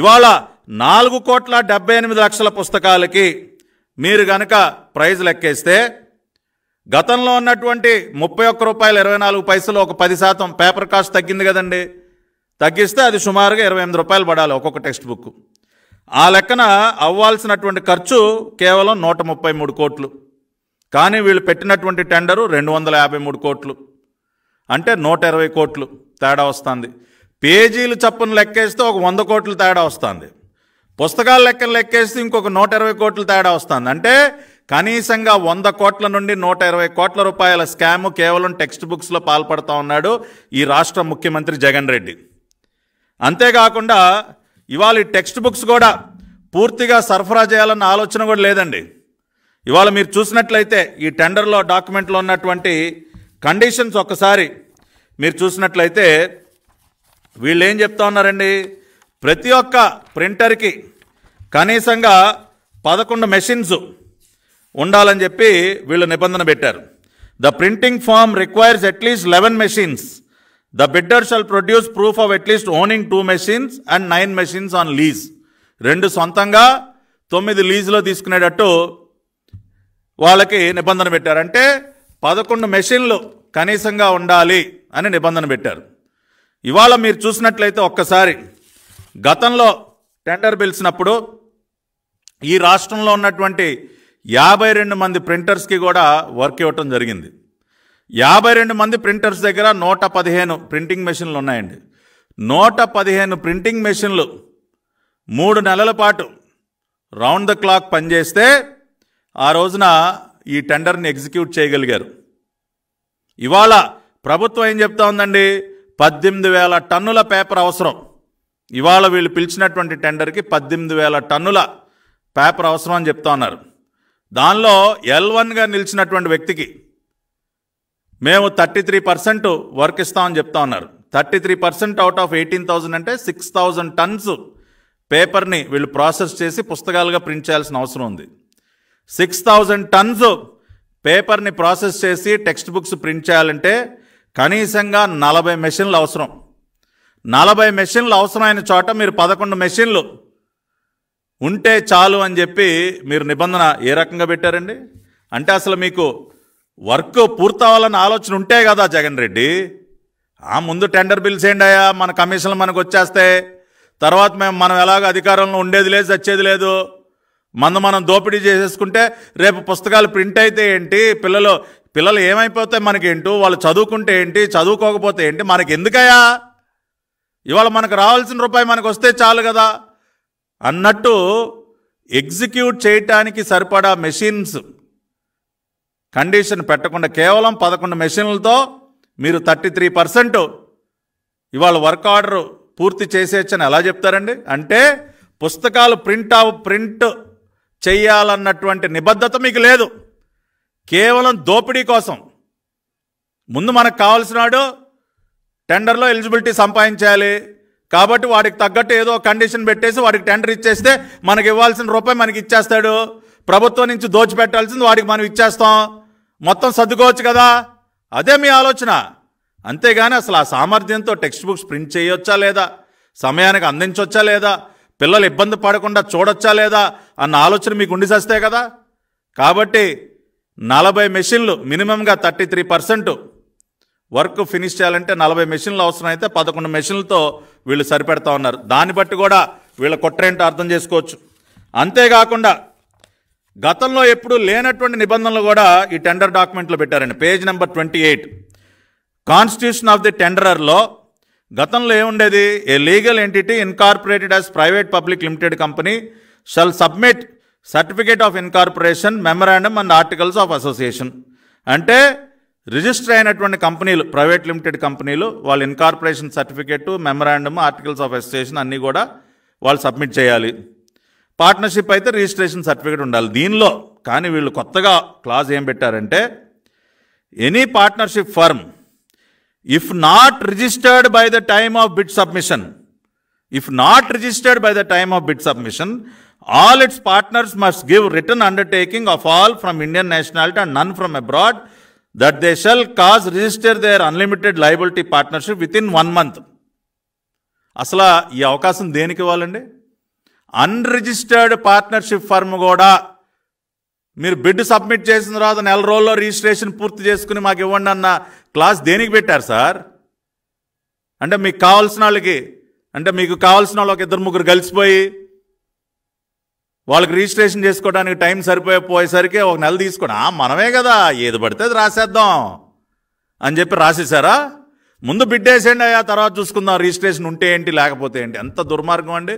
ఇవాళ నాలుగు కోట్ల డెబ్బై ఎనిమిది లక్షల పుస్తకాలకి మీరు గనక ప్రైజ్ లెక్కేస్తే గతంలో ఉన్నటువంటి ముప్పై ఒక్క రూపాయలు ఇరవై నాలుగు పైసలు ఒక పది శాతం పేపర్ కాస్ట్ తగ్గింది కదండి తగ్గిస్తే అది సుమారుగా ఇరవై ఎనిమిది రూపాయలు పడాలి ఒక్కొక్క టెక్స్ట్ బుక్ ఆ లెక్కన అవ్వాల్సినటువంటి ఖర్చు కేవలం నూట ముప్పై మూడు కోట్లు కానీ వీళ్ళు పెట్టినటువంటి టెండరు రెండు వందల యాభై మూడు కోట్లు అంటే నూట ఇరవై కోట్లు తేడా వస్తుంది పేజీలు చప్పున లెక్కేస్తే ఒక వంద కోట్లు తేడా వస్తుంది పుస్తకాల లెక్కలు లెక్కేస్తే ఇంకొక నూట ఇరవై కోట్లు తేడా వస్తుంది అంటే కనీసంగా వంద కోట్ల నుండి నూట ఇరవై కోట్ల రూపాయల స్కాము కేవలం టెక్స్ట్ బుక్స్లో పాల్పడుతూ ఉన్నాడు ఈ రాష్ట్ర ముఖ్యమంత్రి జగన్ రెడ్డి అంతేకాకుండా ఇవాళ టెక్స్ట్ బుక్స్ కూడా పూర్తిగా సరఫరా చేయాలన్న ఆలోచన కూడా లేదండి ఇవాళ మీరు చూసినట్లయితే ఈ టెండర్లో డాక్యుమెంట్లో ఉన్నటువంటి కండిషన్స్ ఒక్కసారి మీరు చూసినట్లయితే వీళ్ళు ఏం చెప్తా ఉన్నారండి ప్రతి ఒక్క ప్రింటర్కి కనీసంగా పదకొండు మెషిన్స్ ఉండాలని చెప్పి వీళ్ళు నిబంధన పెట్టారు the printing firm requires at least eleven machines the bidder shall produce proof of at least owning two machines and nine machines on lease రెండు సొంతంగా తొమ్మిది లీజ్లో తీసుకునేటట్టు వాళ్ళకి నిబంధన పెట్టారు అంటే పదకొండు మెషిన్లు కనీసంగా ఉండాలి అని నిబంధన పెట్టారు ఇవాళ మీరు చూసినట్లయితే ఒక్కసారి గతంలో టెండర్ పిలిచినప్పుడు ఈ రాష్ట్రంలో ఉన్నటువంటి యాభై రెండు మంది ప్రింటర్స్కి కూడా వర్క్ ఇవ్వటం జరిగింది యాభై రెండు మంది ప్రింటర్స్ దగ్గర నూట పదిహేను ప్రింటింగ్ మెషిన్లు ఉన్నాయండి నూట పదిహేను ప్రింటింగ్ మెషిన్లు మూడు నెలల పాటు రౌండ్ ద క్లాక్ పనిచేస్తే ఆ రోజున ఈ టెండర్ని ఎగ్జిక్యూట్ చేయగలిగారు ఇవాళ ప్రభుత్వం ఏం చెప్తా ఉందండి పద్దెనిమిది వేల టన్నుల పేపర్ అవసరం ఇవాళ వీళ్ళు పిలిచినటువంటి టెండర్కి పద్దెనిమిది వేల టన్నుల పేపర్ అవసరం అని చెప్తా ఉన్నారు దానిలో ఎల్ వన్గా నిలిచినటువంటి వ్యక్తికి మేము థర్టీ త్రీ పర్సెంట్ వర్క్ ఇస్తామని చెప్తా ఉన్నారు thirty three percent out of eighteen thousand అంటే సిక్స్ థౌజండ్ టన్స్ పేపర్ని వీళ్ళు ప్రాసెస్ చేసి పుస్తకాలుగా ప్రింట్ చేయాల్సిన అవసరం ఉంది సిక్స్ థౌజండ్ టన్స్ పేపర్ని ప్రాసెస్ చేసి టెక్స్ట్ బుక్స్ ప్రింట్ చేయాలంటే కనీసంగా నలభై మెషిన్లు అవసరం నలభై మెషిన్లు అవసరమైన చోట మీరు పదకొండు మెషిన్లు ఉంటే చాలు అని చెప్పి మీరు నిబంధన ఏ రకంగా పెట్టారండి అంటే అసలు మీకు వర్క్ పూర్తవ్వాలన్న ఆలోచన ఉంటే కదా జగన్ రెడ్డి ఆ ముందు టెండర్ బిల్స్ ఏంటయ్యా మన కమిషన్లు మనకు వచ్చేస్తాయి తర్వాత మేము మనం ఎలాగో అధికారంలో ఉండేది లేదు చచ్చేది లేదు మనం మనం దోపిడీ చేసేసుకుంటే రేపు పుస్తకాలు ప్రింట్ అయితే ఏంటి పిల్లలు పిల్లలు ఏమైపోతే మనకేంటో వాళ్ళు చదువుకుంటే ఏంటి చదువుకోకపోతే ఏంటి మనకి ఎందుకయా ఇవాళ మనకు రావాల్సిన రూపాయి మనకు వస్తే చాలు కదా అన్నట్టు ఎగ్జిక్యూట్ చేయటానికి సరిపడా మెషిన్స్ కండిషన్ పెట్టకుండా కేవలం పదకొండు మెషిన్లతో మీరు థర్టీ త్రీ పర్సెంట్ ఇవాళ వర్క్ ఆర్డర్ పూర్తి చేసేచ్చని ఎలా చెప్తారండి అంటే పుస్తకాలు ప్రింట్ ఆఫ్ ప్రింట్ చెయ్యాలన్నటువంటి నిబద్ధత మీకు లేదు కేవలం దోపిడీ కోసం ముందు మనకు కావాల్సిన వాడు టెండర్లో ఎలిజిబిలిటీ సంపాదించాలి కాబట్టి వాడికి తగ్గట్టు ఏదో కండిషన్ పెట్టేసి వాడికి టెండర్ ఇచ్చేస్తే మనకి ఇవ్వాల్సిన రూపాయి మనకి ఇచ్చేస్తాడు ప్రభుత్వం నుంచి దోచిపెట్టాల్సింది వాడికి మనం ఇచ్చేస్తాం మొత్తం సర్దుకోవచ్చు కదా అదే మీ ఆలోచన అంతేగాని అసలు ఆ సామర్థ్యంతో టెక్స్ట్ బుక్స్ ప్రింట్ చేయొచ్చా లేదా సమయానికి అందించవచ్చా లేదా పిల్లలు ఇబ్బంది పడకుండా చూడొచ్చా లేదా అన్న ఆలోచన మీకు ఉండి చేస్తే కదా కాబట్టి నలభై మెషిన్లు మినిమంగా thirty three percent work finish చేయాలంటే నలభై మెషిన్లు అవసరమైతే పదకొండు మెషిన్లతో వీళ్ళు సరిపెడతా ఉన్నారు దాన్ని బట్టి కూడా వీళ్ళ కొట్రేంటో అర్థం చేసుకోవచ్చు అంతేకాకుండా గతంలో ఎప్పుడు లేనటువంటి నిబంధనలు కూడా ఈ టెండర్ డాక్యుమెంట్లో పెట్టారండి page number twenty eight constitution of the టెండరర్లో గతంలో ఏముండేది a legal entity incorporated as private public limited company shall submit certificate of incorporation memorandum and articles of association అంటే రిజిస్టర్ అయినటువంటి కంపెనీలు ప్రైవేట్ లిమిటెడ్ కంపెనీలు వాళ్ళ incorporation certificate memorandum articles of association అన్నీ కూడా వాళ్ళు సబ్మిట్ చేయాలి పార్ట్నర్షిప్ అయితే రిజిస్ట్రేషన్ సర్టిఫికేట్ ఉండాలి దీనిలో కానీ వీళ్ళు కొత్తగా క్లాజ్ ఏం పెట్టారంటే any partnership firm if not registered by the time of bid submission if not registered by the time of bid submission all its partners must give return undertaking of all from Indian nationality and none from abroad that they shall cause register their unlimited liability partnership within one month అసలు ఈ అవకాశం దేనికి ఇవ్వాలండి registered partnership firm కూడా మీరు bid submit చేసిన తర్వాత నెల రోజుల్లో రిజిస్ట్రేషన్ పూర్తి చేసుకుని మాకు ఇవ్వండి అన్న క్లాస్ దేనికి పెట్టారు సార్ అంటే మీకు కావాల్సిన వాళ్ళకి అంటే మీకు కావాల్సిన వాళ్ళకి ఇద్దరు ముగ్గురు కలిసిపోయి వాళ్ళకి రిజిస్ట్రేషన్ చేసుకోవడానికి టైం సరిపోయేపోయేసరికి ఒక నెల తీసుకోండి మనమే కదా ఏది పడితే అది రాసేద్దాం అని చెప్పి రాసేసారా ముందు బిడ్డేసేయండి అయ్యా తర్వాత చూసుకుందాం రిజిస్ట్రేషన్ ఉంటే ఏంటి లేకపోతే ఏంటి ఎంత దుర్మార్గం అండి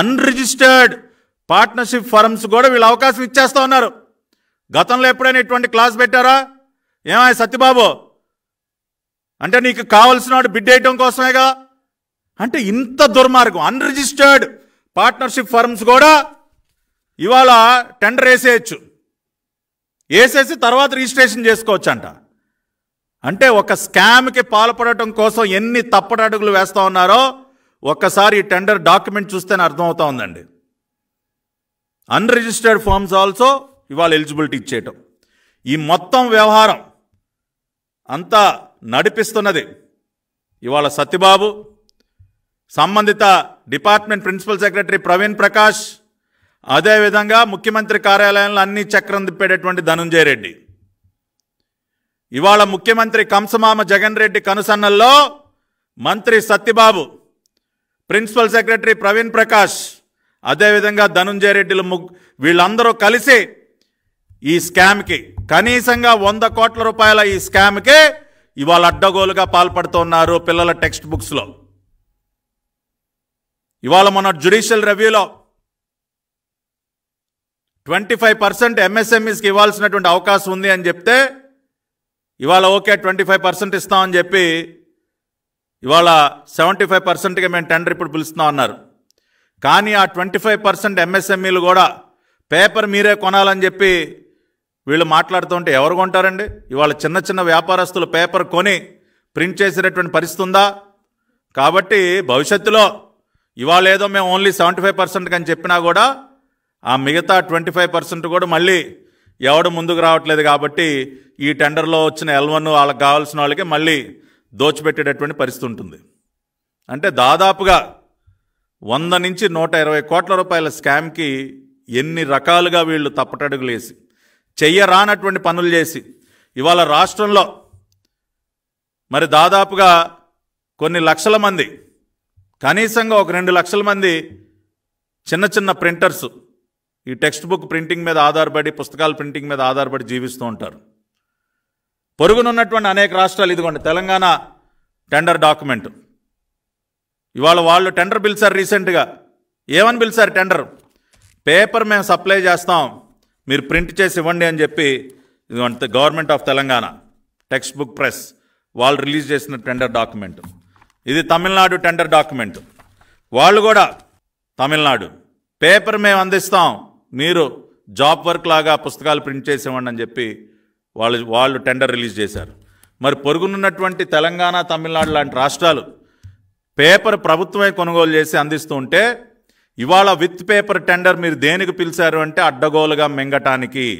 అన్రిజిస్టర్డ్ పార్ట్నర్షిప్ ఫారమ్స్ కూడా వీళ్ళు అవకాశం ఇచ్చేస్తూ ఉన్నారు గతంలో ఎప్పుడైనా ఇటువంటి క్లాస్ పెట్టారా ఏమై సత్యబాబు అంటే నీకు కావలసిన వాడు బిడ్ వేయటం కోసమేగా అంటే ఇంత దుర్మార్గం అన్రిజిస్టర్డ్ పార్ట్నర్షిప్ ఫర్మ్స్ కూడా ఇవాళ టెండర్ వేసేయచ్చు వేసేసి తర్వాత రిజిస్ట్రేషన్ చేసుకోవచ్చు అంట అంటే ఒక స్కామ్కి పాల్పడటం కోసం ఎన్ని తప్పటడుగులు వేస్తూ ఉన్నారో ఒక్కసారి ఈ టెండర్ డాక్యుమెంట్ చూస్తేనే అర్థమవుతా ఉందండి అన్రిజిస్టర్డ్ ఫామ్స్ ఆల్సో ఇవాళ ఎలిజిబిలిటీ ఇచ్చేయటం ఈ మొత్తం వ్యవహారం అంతా నడిపిస్తున్నది ఇవాళ సత్యబాబు సంబంధిత department principal secretary Praveen Prakash అదేవిధంగా ముఖ్యమంత్రి కార్యాలయంలో అన్ని చక్రం తిప్పేటటువంటి ధనుంజయ రెడ్డి ఇవాళ ముఖ్యమంత్రి కంసమామ జగన్ రెడ్డి కనుసన్నల్లో మంత్రి సత్యబాబు ప్రిన్సిపల్ సెక్రటరీ ప్రవీణ్ ప్రకాష్ అదేవిధంగా ధనుంజయ రెడ్డిలు ముగ్గు వీళ్ళందరూ కలిసి ఈ స్కామ్కి కనీసంగా వంద కోట్ల రూపాయల ఈ స్కామ్కి ఇవాళ అడ్డగోలుగా పాల్పడుతున్నారు పిల్లల టెక్స్ట్ బుక్స్లో ఇవాళ మన జ్యుడిషియల్ రివ్యూలో ట్వంటీ ఫైవ్ పర్సెంట్ ఎంఎస్ఎంఈస్కి ఇవ్వాల్సినటువంటి అవకాశం ఉంది అని చెప్తే ఇవాళ ఓకే ట్వంటీ ఫైవ్ పర్సెంట్ ఇస్తామని చెప్పి ఇవాళ సెవెంటీ ఫైవ్ పర్సెంట్గా మేము టెండర్ ఇప్పుడు పిలుస్తున్నాం అన్నారు కానీ ఆ ట్వంటీ ఫైవ్ పర్సెంట్ ఎంఎస్ఎంఈలు e కూడా పేపర్ మీరే కొనాలని చెప్పి వీళ్ళు మాట్లాడుతుంటే ఎవరు కొంటారండి ఇవాళ చిన్న చిన్న వ్యాపారస్తులు పేపర్ కొని ప్రింట్ చేసేటటువంటి పరిస్థితి ఉందా కాబట్టి భవిష్యత్తులో ఇవాళ ఏదో మేము ఓన్లీ సెవెంటీ ఫైవ్ అని చెప్పినా కూడా ఆ మిగతా ట్వంటీ ఫైవ్ పర్సెంట్ కూడా మళ్ళీ ఎవడు ముందుకు రావట్లేదు కాబట్టి ఈ టెండర్లో వచ్చిన ఎల్వన్ వాళ్ళకి కావాల్సిన వాళ్ళకి మళ్ళీ దోచిపెట్టేటటువంటి పరిస్థితి ఉంటుంది అంటే దాదాపుగా వంద నుంచి నూట ఇరవై కోట్ల రూపాయల స్కామ్కి ఎన్ని రకాలుగా వీళ్ళు తప్పటడుగులేసి చెయ్యరానటువంటి పనులు చేసి ఇవాళ రాష్ట్రంలో మరి దాదాపుగా కొన్ని లక్షల మంది కనీసంగా ఒక రెండు లక్షల మంది చిన్న చిన్న ప్రింటర్స్ ఈ టెక్స్ట్ బుక్ ప్రింటింగ్ మీద ఆధారపడి పుస్తకాల ప్రింటింగ్ మీద ఆధారపడి జీవిస్తూ ఉంటారు పొరుగునున్నటువంటి అనేక రాష్ట్రాలు ఇదిగోండి తెలంగాణ టెండర్ డాక్యుమెంట్ ఇవాళ వాళ్ళు టెండర్ పిలిచారు రీసెంట్గా ఏమని పిలిచారు టెండర్ పేపర్ మేము సప్లై చేస్తాం మీరు ప్రింట్ చేసి ఇవ్వండి అని చెప్పి government of Telangana textbook press వాళ్ళు రిలీజ్ చేసిన టెండర్ డాక్యుమెంట్ ఇది తమిళనాడు టెండర్ డాక్యుమెంట్ వాళ్ళు కూడా తమిళనాడు పేపర్ మేము అందిస్తాం మీరు జాబ్ వర్క్ లాగా పుస్తకాలు ప్రింట్ ఇవ్వండి అని చెప్పి వాళ్ళు వాళ్ళు టెండర్ రిలీజ్ చేశారు మరి పొరుగునున్నటువంటి తెలంగాణ తమిళనాడు లాంటి రాష్ట్రాలు పేపర్ ప్రభుత్వమే కొనుగోలు చేసి అందిస్తుంటే ఇవాళ విత్ పేపర్ టెండర్ మీరు దేనికి పిలిచారు అంటే అడ్డగోలుగా మింగటానికి